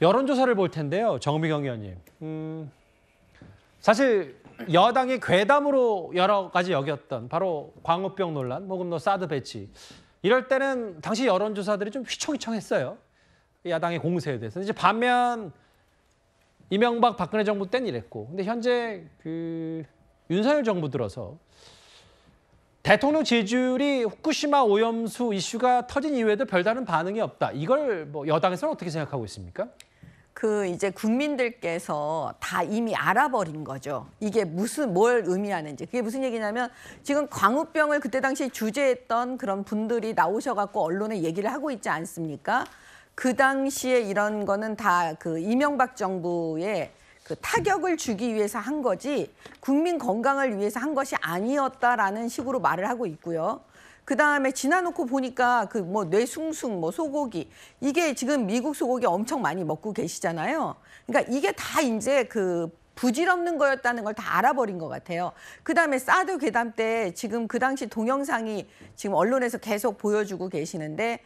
여론조사를 볼 텐데요. 정미경 의원님. 음, 사실 여당이 괴담으로 여러 가지 여겼던 바로 광우병 논란, 모금뭐 사드 배치. 이럴 때는 당시 여론조사들이 좀 휘청휘청했어요. 야당의 공세에 대해서. 이제 반면 이명박 박근혜 정부 때는 이랬고. 근데 현재 그 윤석열 정부 들어서 대통령 지지율이 후쿠시마 오염수 이슈가 터진 이후에도 별다른 반응이 없다. 이걸 뭐 여당에서는 어떻게 생각하고 있습니까? 그 이제 국민들께서 다 이미 알아버린 거죠. 이게 무슨 뭘 의미하는지. 그게 무슨 얘기냐면 지금 광우병을 그때 당시 주제했던 그런 분들이 나오셔 갖고 언론에 얘기를 하고 있지 않습니까? 그 당시에 이런 거는 다 그 이명박 정부의 그 타격을 주기 위해서 한 거지 국민 건강을 위해서 한 것이 아니었다라는 식으로 말을 하고 있고요. 그다음에 지나놓고 보니까 그 뭐 뇌숭숭 뭐 소고기 이게 지금 미국 소고기 엄청 많이 먹고 계시잖아요. 그러니까 이게 다 이제 그 부질없는 거였다는 걸 다 알아버린 것 같아요. 그다음에 사드 괴담 때 지금 그 당시 동영상이 지금 언론에서 계속 보여주고 계시는데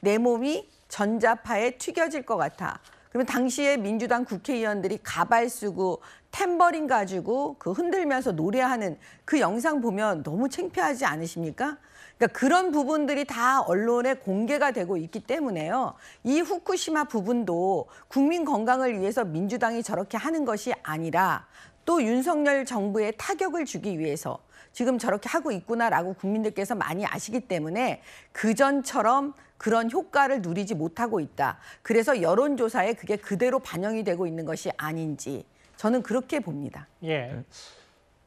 내 몸이 전자파에 튀겨질 것 같아. 그러면 당시에 민주당 국회의원들이 가발 쓰고 탬버린 가지고 그 흔들면서 노래하는 그 영상 보면 너무 창피하지 않으십니까? 그러니까 그런 부분들이 다 언론에 공개가 되고 있기 때문에요. 이 후쿠시마 부분도 국민 건강을 위해서 민주당이 저렇게 하는 것이 아니라 또 윤석열 정부의 타격을 주기 위해서 지금 저렇게 하고 있구나라고 국민들께서 많이 아시기 때문에 그전처럼 그런 효과를 누리지 못하고 있다. 그래서 여론조사에 그게 그대로 반영이 되고 있는 것이 아닌지 저는 그렇게 봅니다. 예. 네.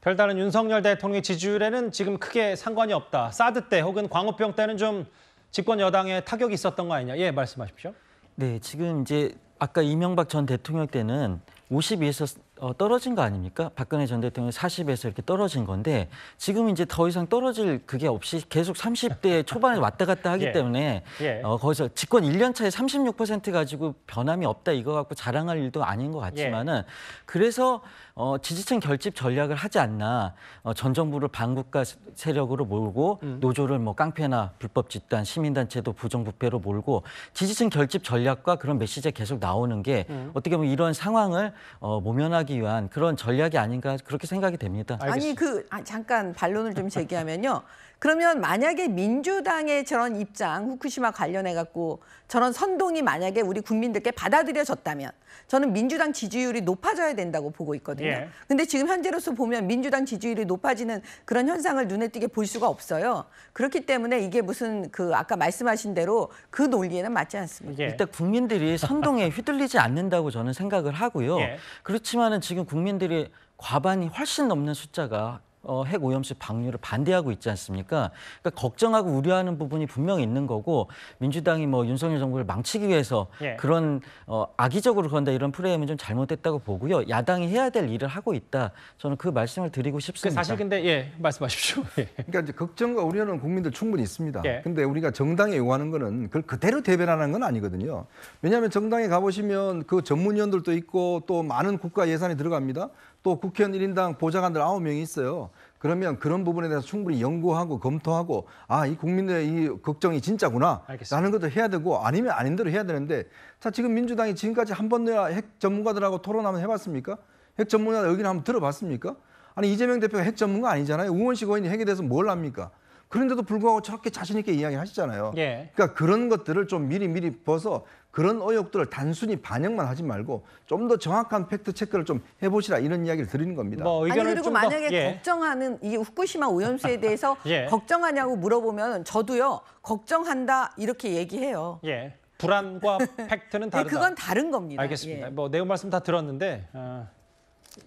별다른 윤석열 대통령의 지지율에는 지금 크게 상관이 없다. 사드 때 혹은 광우병 때는 좀 집권 여당에 타격이 있었던 거 아니냐. 예, 말씀하십시오. 네, 지금 이제 아까 이명박 전 대통령 때는 52에서 어, 떨어진 거 아닙니까? 박근혜 전 대통령 40에서 이렇게 떨어진 건데 지금 이제 더 이상 떨어질 그게 없이 계속 30대 초반에 왔다 갔다 하기 예. 때문에 예. 어, 거기서 집권 1년 차에 36% 가지고 변함이 없다 이거 갖고 자랑할 일도 아닌 것 같지만은 예. 그래서 어, 지지층 결집 전략을 하지 않나 어, 전 정부를 반국가 세력으로 몰고 음. 노조를 뭐 깡패나 불법 집단 시민단체도 부정부패로 몰고 지지층 결집 전략과 그런 메시지가 계속 나오는 게 음. 어떻게 보면 이런 상황을 어, 모면하기 하기 위한 그런 전략이 아닌가 그렇게 생각이 됩니다. 알겠습니다. 아니 그 아, 잠깐 반론을 좀 제기하면요. 그러면 만약에 민주당의 저런 입장 후쿠시마 관련해 갖고 저런 선동이 만약에 우리 국민들께 받아들여졌다면 저는 민주당 지지율이 높아져야 된다고 보고 있거든요. 예. 근데 지금 현재로서 보면 민주당 지지율이 높아지는 그런 현상을 눈에 띄게 볼 수가 없어요. 그렇기 때문에 이게 무슨 그 아까 말씀하신 대로 그 논리에는 맞지 않습니다. 예. 일단 국민들이 선동에 휘둘리지 않는다고 저는 생각을 하고요. 예. 그렇지만은 지금 국민들이 과반이 훨씬 넘는 숫자가 어, 핵 오염수 방류를 반대하고 있지 않습니까? 그러니까 걱정하고 우려하는 부분이 분명히 있는 거고 민주당이 뭐 윤석열 정부를 망치기 위해서 예. 그런 어, 악의적으로 그런다 이런 프레임은 좀 잘못됐다고 보고요. 야당이 해야 될 일을 하고 있다. 저는 그 말씀을 드리고 그 싶습니다. 사실 근데 예 말씀하십시오. 예. 그러니까 이제 걱정과 우려는 국민들 충분히 있습니다. 예. 근데 우리가 정당에 요구하는 거는 그걸 그대로 대변하는 건 아니거든요. 왜냐하면 정당에 가보시면 그 전문위원들도 있고 또 많은 국가 예산이 들어갑니다. 또 국회의원 1인당 보좌관들 9명이 있어요. 그러면 그런 부분에 대해서 충분히 연구하고 검토하고 아, 이 국민들의 이 걱정이 진짜구나 라는 것도 해야 되고 아니면 아닌 대로 해야 되는데 자, 지금 민주당이 지금까지 한 번이나 핵 전문가들하고 토론 한번 해봤습니까? 핵 전문가 의견 한번 들어봤습니까? 아니 이재명 대표가 핵 전문가 아니잖아요. 우원식 의원이 핵에 대해서 뭘 합니까? 그런데도 불구하고 저렇게 자신 있게 이야기하시잖아요. 예. 그러니까 그런 것들을 좀 미리 미리 봐서 그런 의혹들을 단순히 반영만 하지 말고 좀 더 정확한 팩트 체크를 좀 해보시라 이런 이야기를 드리는 겁니다. 뭐 아니 그리고 만약에 더, 예. 걱정하는 이 후쿠시마 오염수에 대해서 예. 걱정하냐고 물어보면 저도요 걱정한다 이렇게 얘기해요. 예. 불안과 팩트는 네, 다르다. 네, 그건 다른 겁니다. 알겠습니다. 예. 뭐 내용 말씀 다 들었는데 어,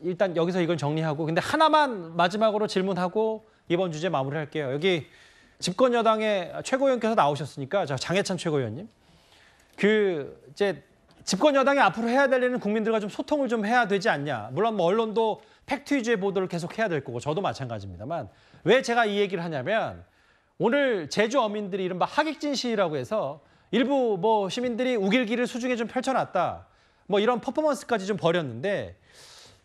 일단 여기서 이건 정리하고 근데 하나만 마지막으로 질문하고 이번 주제 마무리할게요. 여기 집권 여당의 최고위원께서 나오셨으니까 자 장해찬 최고위원님. 그 이제 집권 여당이 앞으로 해야 될 일은 국민들과 좀 소통을 좀 해야 되지 않냐. 물론 뭐 언론도 팩트 위주의 보도를 계속 해야 될 거고 저도 마찬가지입니다만 왜 제가 이 얘기를 하냐면 오늘 제주 어민들이 이른바 하객진 시위라고 해서 일부 뭐 시민들이 우길기를 수중에 좀 펼쳐놨다. 뭐 이런 퍼포먼스까지 좀 벌였는데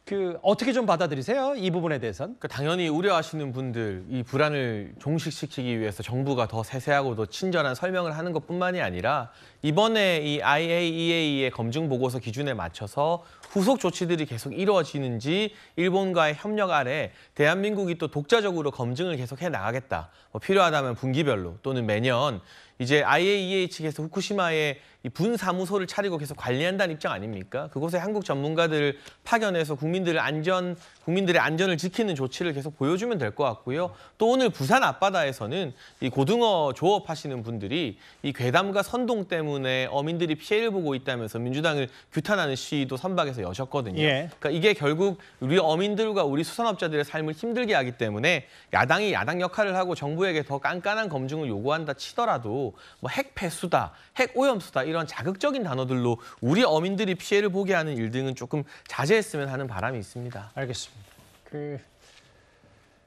그 어떻게 좀 받아들이세요? 이 부분에 대해서는 그러니까 당연히 우려하시는 분들 이 불안을 종식시키기 위해서 정부가 더 세세하고 더 친절한 설명을 하는 것뿐만이 아니라 이번에 이 IAEA의 검증 보고서 기준에 맞춰서 후속 조치들이 계속 이루어지는지 일본과의 협력 아래 대한민국이 또 독자적으로 검증을 계속해 나가겠다. 뭐 필요하다면 분기별로 또는 매년 이제 IAEA측에서 후쿠시마에 분 사무소를 차리고 계속 관리한다는 입장 아닙니까? 그곳에 한국 전문가들을 파견해서 국민들의 안전, 국민들의 안전을 지키는 조치를 계속 보여주면 될 것 같고요. 또 오늘 부산 앞바다에서는 이 고등어 조업하시는 분들이 이 괴담과 선동 때문에 어민들이 피해를 보고 있다면서 민주당을 규탄하는 시위도 선박에서 여셨거든요. 예. 그러니까 이게 결국 우리 어민들과 우리 수산업자들의 삶을 힘들게 하기 때문에 야당이 야당 역할을 하고 정부에게 더 깐깐한 검증을 요구한다 치더라도 뭐 핵폐수다, 핵오염수다 이런 자극적인 단어들로 우리 어민들이 피해를 보게 하는 일 등은 조금 자제했으면 하는 바람이 있습니다. 알겠습니다. 그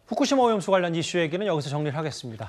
후쿠시마 오염수 관련 이슈에기는 여기서 정리를 하겠습니다.